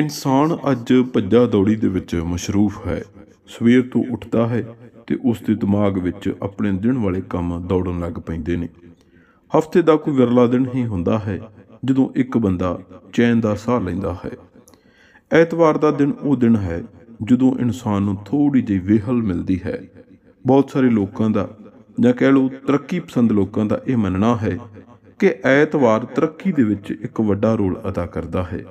ਇਨਸਾਨ ਅੱਜ ਭੱਜਾ ਦੌੜੀ ਦੇ ਵਿੱਚ ਮਸ਼ਰੂਫ ਹੈ ਸਵੇਰ ਤੋਂ ਉੱਠਦਾ ਹੈ ਤੇ ਉਸ ਦੇ ਦਿਮਾਗ ਵਿੱਚ ਆਪਣੇ ਦਿਨ ਵਾਲੇ ਕੰਮ ਦੌੜਨ ਲੱਗ ਪੈਂਦੇ ਨੇ ਹਫਤੇ ਦਾ ਕੋਈ ਵਿਰਲਾ ਦਿਨ ਹੀ ਹੁੰਦਾ ਹੈ ਜਦੋਂ ਇੱਕ ਬੰਦਾ ਚੈਨ ਦਾ ਸਾਹ ਲੈਂਦਾ ਹੈ ਐਤਵਾਰ ਦਾ ਦਿਨ ਉਹ ਦਿਨ ਹੈ ਜਦੋਂ ਇਨਸਾਨ ਨੂੰ ਥੋੜੀ ਜਿਹੀ ਵਿਹਲ ਮਿਲਦੀ ਹੈ ਬਹੁਤ ਸਾਰੇ ਲੋਕਾਂ ਦਾ ਜਾਂ ਕਹਿ ਲਓ ਤਰੱਕੀ ਪਸੰਦ ਲੋਕਾਂ ਦਾ ਇਹ ਮੰਨਣਾ ਹੈ ਕਿ ਐਤਵਾਰ ਤਰੱਕੀ ਦੇ ਵਿੱਚ ਇੱਕ ਵੱਡਾ ਰੋਲ ਅਦਾ ਕਰਦਾ ਹੈ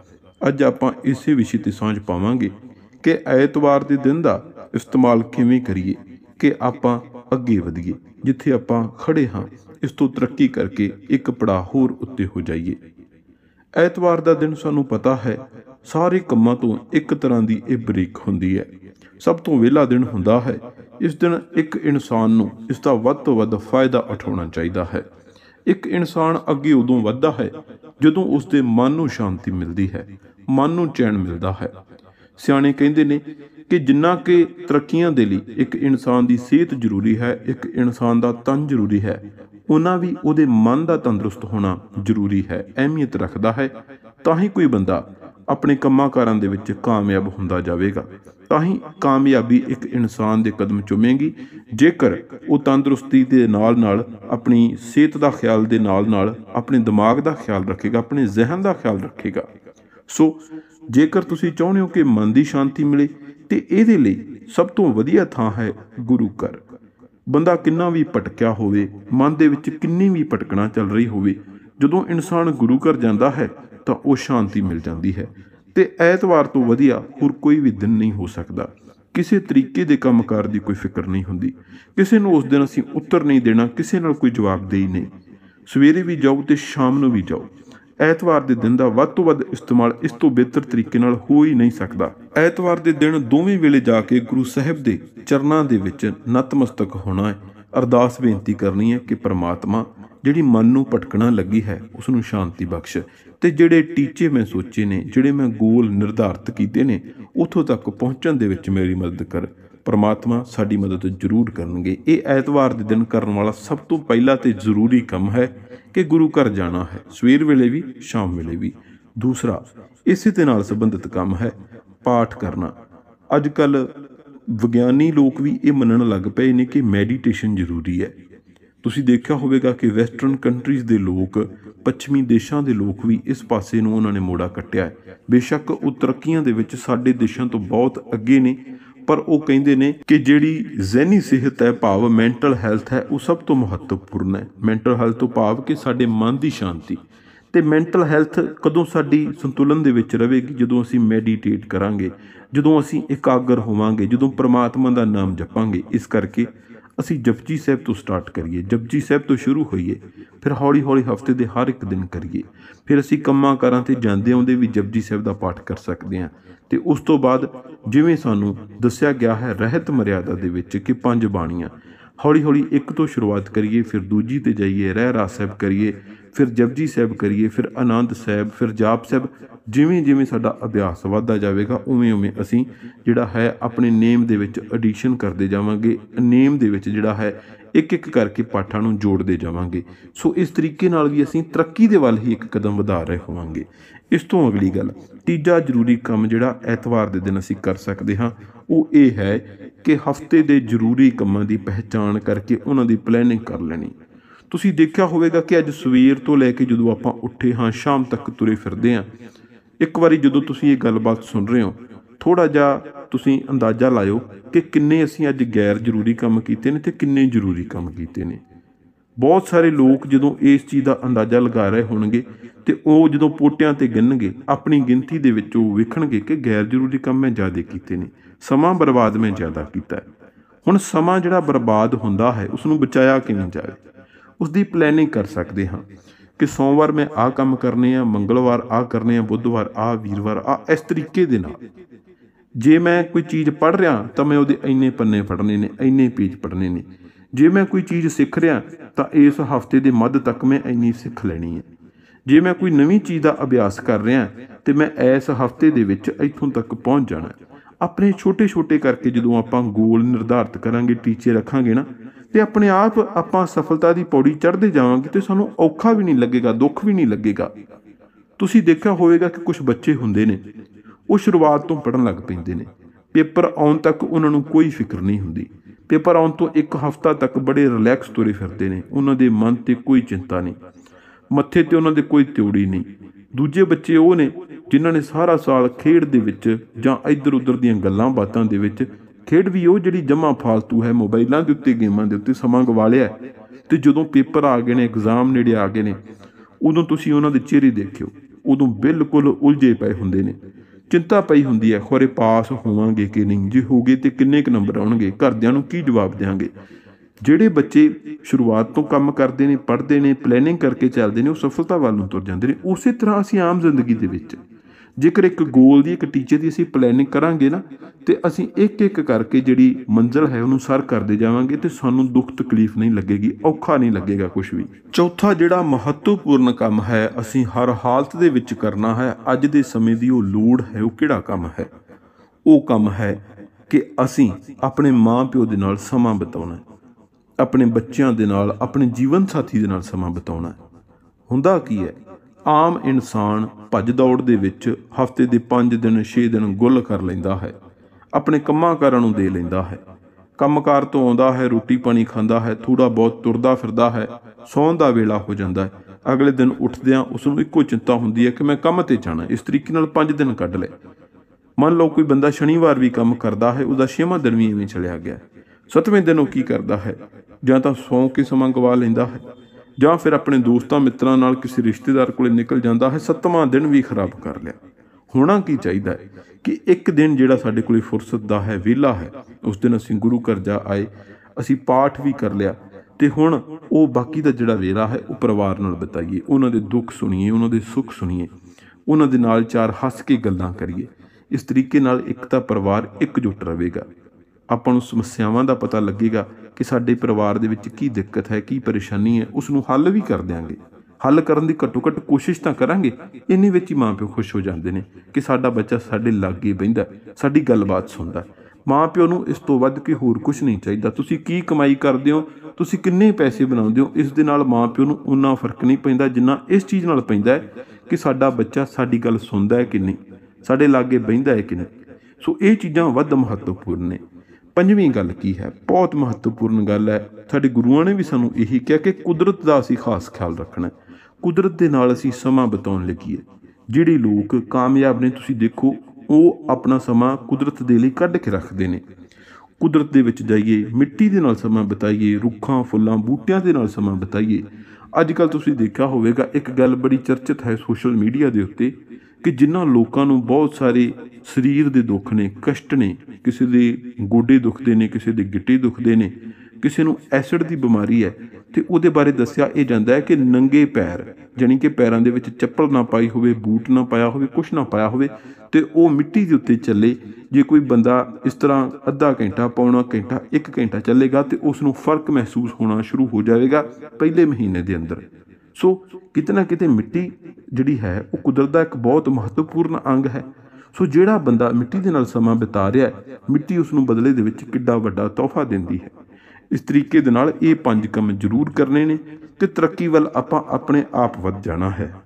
ਅੱਜ ਆਪਾਂ ਇਸੇ ਵਿਸ਼ੇ ਤੇ ਸਾਂਝ ਪਾਵਾਂਗੇ ਕਿ ਐਤਵਾਰ ਦੇ ਦਿਨ ਦਾ ਇਸਤੇਮਾਲ ਕਿਵੇਂ ਕਰੀਏ ਕਿ ਆਪਾਂ ਅੱਗੇ ਵਧੀਏ ਜਿੱਥੇ ਆਪਾਂ ਖੜੇ ਹਾਂ ਇਸ ਤੋਂ ਤਰੱਕੀ ਕਰਕੇ ਇੱਕ ਪੜਾਅ ਹੋਰ ਉੱਤੇ ਹੋ ਜਾਈਏ ਐਤਵਾਰ ਦਾ ਦਿਨ ਸਾਨੂੰ ਪਤਾ ਹੈ ਸਾਰੇ ਕੰਮਾਂ ਤੋਂ ਇੱਕ ਤਰ੍ਹਾਂ ਦੀ ਇਹ ਬ੍ਰੇਕ ਹੁੰਦੀ ਹੈ ਸਭ ਤੋਂ ਵਿਹਲਾ ਦਿਨ ਹੁੰਦਾ ਹੈ ਇਸ ਦਿਨ ਇੱਕ ਇਨਸਾਨ ਨੂੰ ਇਸ ਦਾ ਵੱਧ ਤੋਂ ਵੱਧ ਫਾਇਦਾ ਉਠਾਉਣਾ ਚਾਹੀਦਾ ਹੈ ਇੱਕ ਇਨਸਾਨ ਅੱਗੇ ਉਦੋਂ ਵੱਧਦਾ ਹੈ ਜਦੋਂ ਉਸ ਦੇ ਮਨ ਨੂੰ ਸ਼ਾਂਤੀ ਮਿਲਦੀ ਹੈ ਮਨ ਨੂੰ ਚੈਨ ਮਿਲਦਾ ਹੈ ਸਿਆਣੇ ਕਹਿੰਦੇ ਨੇ ਕਿ ਜਿੰਨਾ ਕਿ ਤਰੱਕੀਆਂ ਦੇ ਲਈ ਇੱਕ ਇਨਸਾਨ ਦੀ ਸਿਹਤ ਜ਼ਰੂਰੀ ਹੈ ਇੱਕ ਇਨਸਾਨ ਦਾ ਤਨ ਜ਼ਰੂਰੀ ਹੈ ਉਹਨਾਂ ਵੀ ਉਹਦੇ ਮਨ ਦਾ ਤੰਦਰੁਸਤ ਹੋਣਾ ਜ਼ਰੂਰੀ ਹੈ ਅਹਿਮੀਅਤ ਰੱਖਦਾ ਹੈ ਤਾਂ ਹੀ ਕੋਈ ਬੰਦਾ ਆਪਣੇ ਕੰਮਾਂਕਾਰਾਂ ਦੇ ਵਿੱਚ ਕਾਮਯਾਬ ਹੁੰਦਾ ਜਾਵੇਗਾ ਤਾਂ ਹੀ ਕਾਮਯਾਬੀ ਇੱਕ ਇਨਸਾਨ ਦੇ ਕਦਮ ਚੁੰਮੇਗੀ ਜੇਕਰ ਉਹ ਤੰਦਰੁਸਤੀ ਦੇ ਨਾਲ-ਨਾਲ ਆਪਣੀ ਸਿਹਤ ਦਾ ਖਿਆਲ ਦੇ ਨਾਲ-ਨਾਲ ਆਪਣੇ ਦਿਮਾਗ ਦਾ ਖਿਆਲ ਰੱਖੇਗਾ ਆਪਣੇ ਜ਼ਿਹਨ ਦਾ ਖਿਆਲ ਰੱਖੇਗਾ ਸੋ ਜੇਕਰ ਤੁਸੀਂ ਚਾਹੁੰਦੇ ਹੋ ਕਿ ਮਨ ਦੀ ਸ਼ਾਂਤੀ ਮਿਲੇ ਤੇ ਇਹਦੇ ਲਈ ਸਭ ਤੋਂ ਵਧੀਆ ਥਾਂ ਹੈ ਗੁਰੂ ਘਰ ਬੰਦਾ ਕਿੰਨਾ ਵੀ ਭਟਕਿਆ ਹੋਵੇ ਮਨ ਦੇ ਵਿੱਚ ਕਿੰਨੀ ਵੀ ਭਟਕਣਾ ਚੱਲ ਰਹੀ ਹੋਵੇ ਜਦੋਂ ਇਨਸਾਨ ਗੁਰੂ ਘਰ ਜਾਂਦਾ ਹੈ ਤਾਂ ਉਹ ਸ਼ਾਂਤੀ ਮਿਲ ਜਾਂਦੀ ਹੈ ਤੇ ਐਤਵਾਰ ਤੋਂ ਵਧੀਆ ਹੋਰ ਕੋਈ ਵੀ ਦਿਨ ਨਹੀਂ ਹੋ ਸਕਦਾ ਕਿਸੇ ਤਰੀਕੇ ਦੇ ਕੰਮਕਾਰ ਦੀ ਕੋਈ ਫਿਕਰ ਨਹੀਂ ਹੁੰਦੀ ਕਿਸੇ ਨੂੰ ਉਸ ਦਿਨ ਅਸੀਂ ਉੱਤਰ ਨਹੀਂ ਦੇਣਾ ਕਿਸੇ ਨਾਲ ਕੋਈ ਜਵਾਬ ਦੇਈ ਨਹੀਂ ਸਵੇਰੇ ਵੀ ਜਾਓ ਤੇ ਸ਼ਾਮ ਨੂੰ ਵੀ ਜਾਓ ਐਤਵਾਰ ਦੇ ਦਿਨ ਦਾ ਵੱਧ ਤੋਂ ਵੱਧ ਇਸਤੇਮਾਲ ਇਸ ਤੋਂ ਬਿਹਤਰ ਤਰੀਕੇ ਨਾਲ ਹੋ ਹੀ ਨਹੀਂ ਸਕਦਾ ਐਤਵਾਰ ਦੇ ਦਿਨ ਦੋਵੇਂ ਵੇਲੇ ਜਾ ਕੇ ਗੁਰੂ ਸਾਹਿਬ ਦੇ ਚਰਨਾਂ ਦੇ ਵਿੱਚ ਨਤਮਸਤਕ ਹੋਣਾ ਹੈ ਅਰਦਾਸ ਬੇਨਤੀ ਕਰਨੀ ਹੈ ਕਿ ਪ੍ਰਮਾਤਮਾ ਜਿਹੜੀ ਮਨ ਨੂੰ ਭਟਕਣਾ ਲੱਗੀ ਹੈ ਉਸ ਨੂੰ ਸ਼ਾਂਤੀ ਬਖਸ਼ ਤੇ ਜਿਹੜੇ ਟੀਚੇ ਮੈਂ ਸੋਚੇ ਨੇ ਜਿਹੜੇ ਮੈਂ ਗੋਲ ਨਿਰਧਾਰਤ ਕੀਤੇ ਨੇ ਉਥੋਂ ਤੱਕ ਪਹੁੰਚਣ ਦੇ ਵਿੱਚ ਮੇਰੀ ਮਦਦ ਕਰ ਪਰਮਾਤਮਾ ਸਾਡੀ ਮਦਦ ਜ਼ਰੂਰ ਕਰਨਗੇ ਇਹ ਐਤਵਾਰ ਦੇ ਦਿਨ ਕਰਨ ਵਾਲਾ ਸਭ ਤੋਂ ਪਹਿਲਾ ਤੇ ਜ਼ਰੂਰੀ ਕੰਮ ਹੈ ਕਿ ਗੁਰੂ ਘਰ ਜਾਣਾ ਹੈ ਸਵੇਰ ਵੇਲੇ ਵੀ ਸ਼ਾਮ ਵੇਲੇ ਵੀ ਦੂਸਰਾ ਇਸੇ ਤੇ ਨਾਲ ਸੰਬੰਧਿਤ ਕੰਮ ਹੈ ਪਾਠ ਕਰਨਾ ਅੱਜ ਕੱਲ ਵਿਗਿਆਨੀ ਲੋਕ ਵੀ ਇਹ ਮੰਨਣ ਲੱਗ ਪਏ ਨੇ ਕਿ ਮੈਡੀਟੇਸ਼ਨ ਜ਼ਰੂਰੀ ਹੈ ਤੁਸੀਂ ਦੇਖਿਆ ਹੋਵੇਗਾ ਕਿ ਵੈਸਟਰਨ ਕੰਟਰੀਜ਼ ਦੇ ਲੋਕ ਪੱਛਮੀ ਦੇਸ਼ਾਂ ਦੇ ਲੋਕ ਵੀ ਇਸ ਪਾਸੇ ਨੂੰ ਉਹਨਾਂ ਨੇ ਮੋੜਾ ਕੱਟਿਆ ਹੈ ਬੇਸ਼ੱਕ ਉਹ ਤਰੱਕੀਆਂ ਦੇ ਵਿੱਚ ਸਾਡੇ ਦੇਸ਼ਾਂ ਤੋਂ ਬਹੁਤ ਅੱਗੇ ਨੇ ਪਰ ਉਹ ਕਹਿੰਦੇ ਨੇ ਕਿ ਜਿਹੜੀ ਜ਼ਿਹਨੀ ਸਿਹਤ ਹੈ ਭਾਵ ਮੈਂਟਲ ਹੈਲਥ ਹੈ ਉਹ ਸਭ ਤੋਂ ਮਹੱਤਵਪੂਰਨ ਹੈ ਮੈਂਟਲ ਹੈਲਥ ਤੋਂ ਭਾਵ ਕਿ ਸਾਡੇ ਮਨ ਦੀ ਸ਼ਾਂਤੀ ਤੇ ਮੈਂਟਲ ਹੈਲਥ ਕਦੋਂ ਸਾਡੀ ਸੰਤੁਲਨ ਦੇ ਵਿੱਚ ਰਹੇਗੀ ਜਦੋਂ ਅਸੀਂ ਮੈਡੀਟੇਟ ਕਰਾਂਗੇ ਜਦੋਂ ਅਸੀਂ ਇਕਾਗਰ ਹੋਵਾਂਗੇ ਜਦੋਂ ਪ੍ਰਮਾਤਮਾ ਦਾ ਨਾਮ ਜਪਾਂਗੇ ਇਸ ਕਰਕੇ ਅਸੀਂ ਜਪਜੀ ਸਾਹਿਬ ਤੋਂ ਸਟਾਰਟ ਕਰੀਏ ਜਪਜੀ ਸਾਹਿਬ ਤੋਂ ਸ਼ੁਰੂ ਹੋਈਏ ਫਿਰ ਹੌਲੀ-ਹੌਲੀ ਹਫਤੇ ਦੇ ਹਰ ਇੱਕ ਦਿਨ ਕਰੀਏ ਫਿਰ ਅਸੀਂ ਕੰਮਾਂ ਕਾਰਾਂ ਤੇ ਜਾਂਦੇ ਆਉਂਦੇ ਵੀ ਜਪਜੀ ਸਾਹਿਬ ਦਾ ਪਾਠ ਕਰ ਸਕਦੇ ਹਾਂ ਤੇ ਉਸ ਤੋਂ ਬਾਅਦ ਜਿਵੇਂ ਸਾਨੂੰ ਦੱਸਿਆ ਗਿਆ ਹੈ ਰਹਿਤ ਮਰਿਆਦਾ ਦੇ ਵਿੱਚ ਕਿ ਪੰਜ ਬਾਣੀਆਂ ਹੌਲੀ-ਹੌਲੀ ਇੱਕ ਤੋਂ ਸ਼ੁਰੂਆਤ ਕਰੀਏ ਫਿਰ ਦੂਜੀ ਤੇ ਜਾਈਏ ਰਹਿ ਰਾਸ ਸਾਹਿਬ ਕਰੀਏ ਫਿਰ ਜਪਜੀ ਸਾਹਿਬ ਕਰੀਏ ਫਿਰ ਆਨੰਦ ਸਾਹਿਬ ਫਿਰ ਜਾਪ ਸਾਹਿਬ ਜਿਵੇਂ ਜਿਵੇਂ ਸਾਡਾ ਅਭਿਆਸ ਵਧਦਾ ਜਾਵੇਗਾ ਉਵੇਂ ਉਵੇਂ ਅਸੀਂ ਜਿਹੜਾ ਹੈ ਆਪਣੇ ਨੇਮ ਦੇ ਵਿੱਚ ਐਡੀਸ਼ਨ ਕਰਦੇ ਜਾਵਾਂਗੇ ਨੇਮ ਦੇ ਵਿੱਚ ਜਿਹੜਾ ਹੈ ਇੱਕ ਇੱਕ ਕਰਕੇ ਪਾਠਾਂ ਨੂੰ ਜੋੜਦੇ ਜਾਵਾਂਗੇ ਸੋ ਇਸ ਤਰੀਕੇ ਨਾਲ ਵੀ ਅਸੀਂ ਤਰੱਕੀ ਦੇ ਵੱਲ ਹੀ ਇੱਕ ਕਦਮ ਵਧਾ ਰਹੇ ਹੋਵਾਂਗੇ ਇਸ ਤੋਂ ਅਗਲੀ ਗੱਲ ਤੀਜਾ ਜ਼ਰੂਰੀ ਕੰਮ ਜਿਹੜਾ ਐਤਵਾਰ ਦੇ ਦਿਨ ਅਸੀਂ ਕਰ ਸਕਦੇ ਹਾਂ ਉਹ ਇਹ ਹੈ ਕਿ ਹਫਤੇ ਦੇ ਜ਼ਰੂਰੀ ਕੰਮਾਂ ਦੀ ਪਹਿਚਾਣ ਕਰਕੇ ਉਹਨਾਂ ਦੀ ਪਲੈਨਿੰਗ ਕਰ ਲੈਣੀ ਤੁਸੀਂ ਦੇਖਿਆ ਹੋਵੇਗਾ ਕਿ ਅੱਜ ਸਵੇਰ ਤੋਂ ਲੈ ਕੇ ਜਦੋਂ ਆਪਾਂ ਉੱਠੇ ਹਾਂ ਸ਼ਾਮ ਤੱਕ ਤੁਰੇ ਫਿਰਦੇ ਹਾਂ ਇੱਕ ਵਾਰੀ ਜਦੋਂ ਤੁਸੀਂ ਇਹ ਗੱਲਬਾਤ ਸੁਣ ਰਹੇ ਹੋ ਥੋੜਾ ਜਿਹਾ ਤੁਸੀਂ ਅੰਦਾਜ਼ਾ ਲਾਇਓ ਕਿ ਕਿੰਨੇ ਅਸੀਂ ਅੱਜ ਗੈਰ ਜ਼ਰੂਰੀ ਕੰਮ ਕੀਤੇ ਨੇ ਤੇ ਕਿੰਨੇ ਜ਼ਰੂਰੀ ਕੰਮ ਕੀਤੇ ਨੇ ਬਹੁਤ ਸਾਰੇ ਲੋਕ ਜਦੋਂ ਇਸ ਚੀਜ਼ ਦਾ ਅੰਦਾਜ਼ਾ ਲਗਾ ਰਹੇ ਹੋਣਗੇ ਤੇ ਉਹ ਜਦੋਂ ਪੋਟਿਆਂ ਤੇ ਗਿਣਨਗੇ ਆਪਣੀ ਗਿਣਤੀ ਦੇ ਵਿੱਚ ਉਹ ਵੇਖਣਗੇ ਕਿ ਗੈਰ ਜ਼ਰੂਰੀ ਕੰਮ ਮੈਂ ਜ਼ਿਆਦਾ ਕੀਤੇ ਨੇ ਸਮਾਂ ਬਰਬਾਦ ਮੈਂ ਜ਼ਿਆਦਾ ਕੀਤਾ ਹੁਣ ਸਮਾਂ ਜਿਹੜਾ ਬਰਬਾਦ ਹੁੰਦਾ ਹੈ ਉਸ ਨੂੰ ਬਚਾਇਆ ਕਿਵੇਂ ਜਾਵੇ ਉਸ ਦੀ ਪਲੈਨਿੰਗ ਕਰ ਸਕਦੇ ਹਾਂ ਕਿ ਸੋਮਵਾਰ ਮੈਂ ਆਹ ਕੰਮ ਕਰਨੇ ਆ ਮੰਗਲਵਾਰ ਆਹ ਕਰਨੇ ਆ ਬੁੱਧਵਾਰ ਆਹ ਵੀਰਵਾਰ ਆ ਇਸ ਤਰੀਕੇ ਦੇ ਨਾਲ ਜੇ ਮੈਂ ਕੋਈ ਚੀਜ਼ ਪੜ ਰਿਹਾ ਤਾਂ ਮੈਂ ਉਹਦੇ ਇੰਨੇ ਪੰਨੇ ਫੜਨੇ ਨੇ ਇੰਨੇ ਪੇਜ ਪੜਨੇ ਨੇ ਜੇ ਮੈਂ ਕੋਈ ਚੀਜ਼ ਸਿੱਖ ਰਿਹਾ ਤਾਂ ਇਸ ਹਫਤੇ ਦੇ ਮੱਧ ਤੱਕ ਮੈਂ ਇੰਨੀ ਸਿੱਖ ਲੈਣੀ ਹੈ ਜੇ ਮੈਂ ਕੋਈ ਨਵੀਂ ਚੀਜ਼ ਦਾ ਅਭਿਆਸ ਕਰ ਰਿਹਾ ਤੇ ਮੈਂ ਇਸ ਹਫਤੇ ਦੇ ਵਿੱਚ ਇੱਥੋਂ ਤੱਕ ਪਹੁੰਚ ਜਾਣਾ ਆਪਣੇ ਛੋਟੇ-ਛੋਟੇ ਕਰਕੇ ਜਦੋਂ ਆਪਾਂ ਗੋਲ ਨਿਰਧਾਰਤ ਕਰਾਂਗੇ ਟੀਚੇ ਰੱਖਾਂਗੇ ਨਾ ਤੇ ਆਪਣੇ ਆਪ ਆਪਾਂ ਸਫਲਤਾ ਦੀ ਪੌੜੀ ਚੜ੍ਹਦੇ ਜਾਵਾਂਗੇ ਤੇ ਸਾਨੂੰ ਔਖਾ ਵੀ ਨਹੀਂ ਲੱਗੇਗਾ ਦੁੱਖ ਵੀ ਨਹੀਂ ਲੱਗੇਗਾ ਤੁਸੀਂ ਦੇਖਿਆ ਹੋਵੇਗਾ ਕਿ ਕੁਝ ਬੱਚੇ ਹੁੰਦੇ ਨੇ ਉਹ ਸ਼ੁਰੂਆਤ ਤੋਂ ਪੜਨ ਲੱਗ ਪੈਂਦੇ ਨੇ ਪੇਪਰ ਆਉਣ ਤੱਕ ਉਹਨਾਂ ਨੂੰ ਕੋਈ ਫਿਕਰ ਨਹੀਂ ਹੁੰਦੀ ਪੇਪਰ ਆਉਣ ਤੋਂ ਇੱਕ ਹਫ਼ਤਾ ਤੱਕ ਬੜੇ ਰਿਲੈਕਸ ਤੁਰੇ ਫਿਰਦੇ ਨੇ ਉਹਨਾਂ ਦੇ ਮਨ ਤੇ ਕੋਈ ਚਿੰਤਾ ਨਹੀਂ ਮੱਥੇ ਤੇ ਉਹਨਾਂ ਦੇ ਕੋਈ ਤਿਉੜੀ ਨਹੀਂ ਦੂਜੇ ਬੱਚੇ ਉਹ ਨੇ ਜਿਨ੍ਹਾਂ ਨੇ ਸਾਰਾ ਸਾਲ ਖੇਡ ਦੇ ਵਿੱਚ ਜਾਂ ਇੱਧਰ ਉੱਧਰ ਦੀਆਂ ਗੱਲਾਂ ਬਾਤਾਂ ਦੇ ਵਿੱਚ ਖੇਡ ਵੀ ਉਹ ਜਿਹੜੀ ਜਮਾ ਫਾਲਤੂ ਹੈ ਮੋਬਾਈਲਾਂ ਦੇ ਉੱਤੇ ਗੇਮਾਂ ਦੇ ਉੱਤੇ ਸਮਾਂ ਗਵਾਲਿਆ ਤੇ ਜਦੋਂ ਪੇਪਰ ਆ ਗਏ ਨੇ ਐਗਜ਼ਾਮ ਨੇੜੇ ਆ ਗਏ ਨੇ ਉਦੋਂ ਤੁਸੀਂ ਉਹਨਾਂ ਦੇ ਚਿਹਰੇ ਦੇਖਿਓ ਉਦੋਂ ਬਿਲਕੁਲ ਉਲਝੇ ਪਏ ਹੁੰਦੇ ਨੇ ਚਿੰਤਾ ਪਈ ਹੁੰਦੀ ਹੈ ਖੋਰੇ ਪਾਸ ਹੋਵਾਂਗੇ ਕਿ ਨਹੀਂ ਜੇ ਹੋਗੇ ਤੇ ਕਿੰਨੇ ਕੁ ਨੰਬਰ ਆਉਣਗੇ ਘਰਦਿਆਂ ਨੂੰ ਕੀ ਜਵਾਬ ਦੇਵਾਂਗੇ ਜਿਹੜੇ ਬੱਚੇ ਸ਼ੁਰੂਆਤ ਤੋਂ ਕੰਮ ਕਰਦੇ ਨੇ ਪੜ੍ਹਦੇ ਨੇ ਪਲੈਨਿੰਗ ਕਰਕੇ ਚੱਲਦੇ ਨੇ ਉਹ ਸਫਲਤਾ ਵੱਲ ਨੂੰ ਤੁਰ ਜਾਂਦੇ ਨੇ ਉਸੇ ਤਰ੍ਹਾਂ ਅਸੀਂ ਆਮ ਜ਼ਿੰਦਗੀ ਦੇ ਵਿੱਚ ਜੇਕਰ ਇੱਕ ਗੋਲ ਦੀ ਇੱਕ ਟੀਚੇ ਦੀ ਅਸੀਂ ਪਲੈਨਿੰਗ ਕਰਾਂਗੇ ਨਾ ਤੇ ਅਸੀਂ ਇੱਕ ਇੱਕ ਕਰਕੇ ਜਿਹੜੀ ਮੰਜ਼ਲ ਹੈ ਉਹਨੂੰ ਸਰ ਕਰਦੇ ਜਾਵਾਂਗੇ ਤੇ ਸਾਨੂੰ ਦੁੱਖ ਤਕਲੀਫ ਨਹੀਂ ਲੱਗੇਗੀ ਔਖਾ ਨਹੀਂ ਲੱਗੇਗਾ ਕੁਝ ਵੀ ਚੌਥਾ ਜਿਹੜਾ ਮਹੱਤਵਪੂਰਨ ਕੰਮ ਹੈ ਅਸੀਂ ਹਰ ਹਾਲਤ ਦੇ ਵਿੱਚ ਕਰਨਾ ਹੈ ਅੱਜ ਦੇ ਸਮੇਂ ਦੀ ਉਹ ਲੋੜ ਹੈ ਉਹ ਕਿਹੜਾ ਕੰਮ ਹੈ ਉਹ ਕੰਮ ਹੈ ਕਿ ਅਸੀਂ ਆਪਣੇ ਮਾਪਿਓ ਦੇ ਨਾਲ ਸਮਾਂ ਬਿਤਾਉਣਾ ਆਪਣੇ ਬੱਚਿਆਂ ਦੇ ਨਾਲ ਆਪਣੇ ਜੀਵਨ ਸਾਥੀ ਦੇ ਨਾਲ ਸਮਾਂ ਬਿਤਾਉਣਾ ਹੁੰਦਾ ਕੀ ਹੈ ਆਮ ਇਨਸਾਨ ਭੱਜ ਦੌੜ ਦੇ ਵਿੱਚ ਹਫਤੇ ਦੇ 5 ਦਿਨ 6 ਦਿਨ ਗੁੱਲ ਕਰ ਲੈਂਦਾ ਹੈ ਆਪਣੇ ਕੰਮਾਂ ਕਰਨ ਨੂੰ ਦੇ ਲੈਂਦਾ ਹੈ ਕੰਮਕਾਰ ਤੋਂ ਆਉਂਦਾ ਹੈ ਰੋਟੀ ਪਾਣੀ ਖਾਂਦਾ ਹੈ ਥੋੜਾ ਬਹੁਤ ਤੁਰਦਾ ਫਿਰਦਾ ਹੈ ਸੌਣ ਦਾ ਵੇਲਾ ਹੋ ਜਾਂਦਾ ਹੈ ਅਗਲੇ ਦਿਨ ਉੱਠਦਿਆਂ ਉਸ ਨੂੰ ਇੱਕੋ ਚਿੰਤਾ ਹੁੰਦੀ ਹੈ ਕਿ ਮੈਂ ਕੰਮ ਤੇ ਜਾਣਾ ਇਸ ਤਰੀਕੇ ਨਾਲ 5 ਦਿਨ ਕੱਢ ਲਏ ਮੰਨ ਲਓ ਕੋਈ ਬੰਦਾ ਸ਼ਨੀਵਾਰ ਵੀ ਕੰਮ ਕਰਦਾ ਹੈ ਉਹਦਾ ਛੇਵਾਂ ਦਿਨ ਵੀ ਇਵੇਂ ਚਲਿਆ ਗਿਆ ਸੱਤਵੇਂ ਦਿਨ ਉਹ ਕੀ ਕਰਦਾ ਹੈ ਜਾਂ ਤਾਂ ਸੌਂ ਕੇ ਸਮਾਂ ਗਵਾ ਲੈਂਦਾ ਹੈ ਜਾਂ ਫਿਰ ਆਪਣੇ ਦੋਸਤਾਂ ਮਿੱਤਰਾਂ ਨਾਲ ਕਿਸੇ ਰਿਸ਼ਤੇਦਾਰ ਕੋਲੇ ਨਿਕਲ ਜਾਂਦਾ ਹੈ ਸੱਤਵਾਂ ਦਿਨ ਵੀ ਖਰਾਬ ਕਰ ਲਿਆ ਹੋਣਾ ਕੀ ਚਾਹੀਦਾ ਹੈ ਕਿ ਇੱਕ ਦਿਨ ਜਿਹੜਾ ਸਾਡੇ ਕੋਲੇ ਫੁਰਸਤ ਦਾ ਹੈ ਵਿਹਲਾ ਹੈ ਉਸ ਦਿਨ ਅਸੀਂ ਗੁਰੂ ਘਰ ਜਾ ਆਏ ਅਸੀਂ ਪਾਠ ਵੀ ਕਰ ਲਿਆ ਤੇ ਹੁਣ ਉਹ ਬਾਕੀ ਦਾ ਜਿਹੜਾ ਵੇਲਾ ਹੈ ਉਹ ਪਰਿਵਾਰ ਨਾਲ ਬਿਤਾਈਏ ਉਹਨਾਂ ਦੇ ਦੁੱਖ ਸੁਣੀਏ ਉਹਨਾਂ ਦੇ ਸੁੱਖ ਸੁਣੀਏ ਉਹਨਾਂ ਦੇ ਨਾਲ ਚਾਰ ਹੱਸ ਕੇ ਗੱਲਾਂ ਕਰੀਏ ਇਸ ਤਰੀਕੇ ਨਾਲ ਇੱਕ ਤਾਂ ਪਰਿਵਾਰ ਇਕਜੁੱਟ ਰਹੇਗਾ ਆਪਾਂ ਨੂੰ ਸਮੱਸਿਆਵਾਂ ਦਾ ਪਤਾ ਲੱਗੇਗਾ ਕਿ ਸਾਡੇ ਪਰਿਵਾਰ ਦੇ ਵਿੱਚ ਕੀ ਦਿੱਕਤ ਹੈ ਕੀ ਪਰੇਸ਼ਾਨੀ ਹੈ ਉਸ ਨੂੰ ਹੱਲ ਵੀ ਕਰ ਦਿਆਂਗੇ ਹੱਲ ਕਰਨ ਦੀ ਘੱਟੋ ਘੱਟ ਕੋਸ਼ਿਸ਼ ਤਾਂ ਕਰਾਂਗੇ ਇੰਨੇ ਵਿੱਚ ਹੀ ਮਾਪਿਓ ਖੁਸ਼ ਹੋ ਜਾਂਦੇ ਨੇ ਕਿ ਸਾਡਾ ਬੱਚਾ ਸਾਡੇ ਲਾਗੇ ਬੈਂਦਾ ਸਾਡੀ ਗੱਲਬਾਤ ਸੁਣਦਾ ਮਾਪਿਓ ਨੂੰ ਇਸ ਤੋਂ ਵੱਧ ਕੇ ਹੋਰ ਕੁਝ ਨਹੀਂ ਚਾਹੀਦਾ ਤੁਸੀਂ ਕੀ ਕਮਾਈ ਕਰਦੇ ਹੋ ਤੁਸੀਂ ਕਿੰਨੇ ਪੈਸੇ ਬਣਾਉਂਦੇ ਹੋ ਇਸ ਦੇ ਨਾਲ ਮਾਪਿਓ ਨੂੰ ਉਨਾ ਫਰਕ ਨਹੀਂ ਪੈਂਦਾ ਜਿੰਨਾ ਇਸ ਚੀਜ਼ ਨਾਲ ਪੈਂਦਾ ਕਿ ਸਾਡਾ ਬੱਚਾ ਸਾਡੀ ਗੱਲ ਸੁਣਦਾ ਹੈ ਕਿ ਨਹੀਂ ਸਾਡੇ ਲਾਗੇ ਬੈਂਦਾ ਹੈ ਕਿ ਨਹੀਂ ਸੋ ਇਹ ਚੀਜ਼ਾਂ ਵੱਧ ਮਹੱਤਵਪੂਰਨ ਨੇ ਪੰਜਵੀਂ ਗੱਲ ਕੀ ਹੈ ਬਹੁਤ ਮਹੱਤਵਪੂਰਨ ਗੱਲ ਹੈ ਸਾਡੇ ਗੁਰੂਆਂ ਨੇ ਵੀ ਸਾਨੂੰ ਇਹੀ ਕਿਹਾ ਕਿ ਕੁਦਰਤ ਦਾ ਅਸੀਂ ਖਾਸ ਖਿਆਲ ਰੱਖਣਾ ਹੈ ਕੁਦਰਤ ਦੇ ਨਾਲ ਅਸੀਂ ਸਮਾਂ ਬਤਾਉਣ ਲੱਗੀਏ ਜਿਹੜੇ ਲੋਕ ਕਾਮਯਾਬ ਨੇ ਤੁਸੀਂ ਦੇਖੋ ਉਹ ਆਪਣਾ ਸਮਾਂ ਕੁਦਰਤ ਦੇ ਲਈ ਕੱਢ ਕੇ ਰੱਖਦੇ ਨੇ ਕੁਦਰਤ ਦੇ ਵਿੱਚ ਜਾਈਏ ਮਿੱਟੀ ਦੇ ਨਾਲ ਸਮਾਂ ਬਿਤਾਈਏ ਰੁੱਖਾਂ ਫੁੱਲਾਂ ਬੂਟਿਆਂ ਦੇ ਨਾਲ ਸਮਾਂ ਬਿਤਾਈਏ ਅੱਜ ਕੱਲ ਤੁਸੀਂ ਦੇਖਿਆ ਹੋਵੇਗਾ ਇੱਕ ਗੱਲ ਬੜੀ ਚਰਚਿਤ ਹੈ ਸੋਸ਼ਲ ਮੀਡੀਆ ਦੇ ਉੱਤੇ ਕਿ ਜਿਨ੍ਹਾਂ ਲੋਕਾਂ ਨੂੰ ਬਹੁਤ ਸਾਰੇ ਸਰੀਰ ਦੇ ਦੁੱਖ ਨੇ ਕਸ਼ਟ ਨੇ ਕਿਸੇ ਦੇ ਗੋਡੇ ਦੁਖਦੇ ਨੇ ਕਿਸੇ ਦੇ ਗਿੱਟੇ ਦੁਖਦੇ ਨੇ ਕਿਸੇ ਨੂੰ ਐਸਿਡ ਦੀ ਬਿਮਾਰੀ ਹੈ ਤੇ ਉਹਦੇ ਬਾਰੇ ਦੱਸਿਆ ਇਹ ਜਾਂਦਾ ਹੈ ਕਿ ਨੰਗੇ ਪੈਰ ਜਾਨੀ ਕਿ ਪੈਰਾਂ ਦੇ ਵਿੱਚ ਚੱਪਲ ਨਾ ਪਾਈ ਹੋਵੇ ਬੂਟ ਨਾ ਪਾਇਆ ਹੋਵੇ ਕੁਝ ਨਾ ਪਾਇਆ ਹੋਵੇ ਤੇ ਉਹ ਮਿੱਟੀ ਦੇ ਉੱਤੇ ਚੱਲੇ ਜੇ ਕੋਈ ਬੰਦਾ ਇਸ ਤਰ੍ਹਾਂ ਅੱਧਾ ਘੰਟਾ ਪੌਣਾ ਘੰਟਾ 1 ਘੰਟਾ ਚੱਲੇਗਾ ਤੇ ਉਸ ਨੂੰ ਫਰਕ ਮਹਿਸੂਸ ਹੋਣਾ ਸ਼ੁਰੂ ਹੋ ਜਾਵੇਗਾ ਪਹਿਲੇ ਮਹੀਨੇ ਦੇ ਅੰਦਰ ਸੋ ਕਿਤਨਾ ਕਿਤੇ ਮਿੱਟੀ ਜਿਹੜੀ ਹੈ ਉਹ ਕੁਦਰਤ ਦਾ ਇੱਕ ਬਹੁਤ ਮਹੱਤਵਪੂਰਨ ਅੰਗ ਹੈ ਸੋ ਜਿਹੜਾ ਬੰਦਾ ਮਿੱਟੀ ਦੇ ਨਾਲ ਸਮਾਂ ਬਿਤਾ ਰਿਹਾ ਹੈ ਮਿੱਟੀ ਉਸ ਨੂੰ ਬਦਲੇ ਦੇ ਵਿੱਚ ਕਿੱਡਾ ਵੱਡਾ ਤੋਹਫਾ ਦਿੰਦੀ ਹੈ ਇਸ ਤਰੀਕੇ ਦੇ ਨਾਲ ਇਹ ਪੰਜ ਕੰਮ ਜ਼ਰੂਰ ਕਰਨੇ ਨੇ ਤੇ ਤਰੱਕੀ ਵੱਲ ਆਪਾਂ ਆਪਣੇ ਆਪ ਵੱਧ ਜਾਣਾ ਹੈ